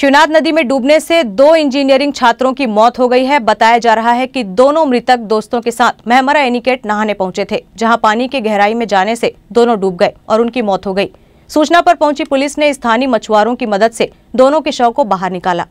शिवनाथ नदी में डूबने से दो इंजीनियरिंग छात्रों की मौत हो गई है बताया जा रहा है कि दोनों मृतक दोस्तों के साथ महमरा एनिकेट नहाने पहुंचे थे जहां पानी की गहराई में जाने से दोनों डूब गए और उनकी मौत हो गई सूचना पर पहुंची पुलिस ने स्थानीय मछुआरों की मदद से दोनों के शव को बाहर निकाला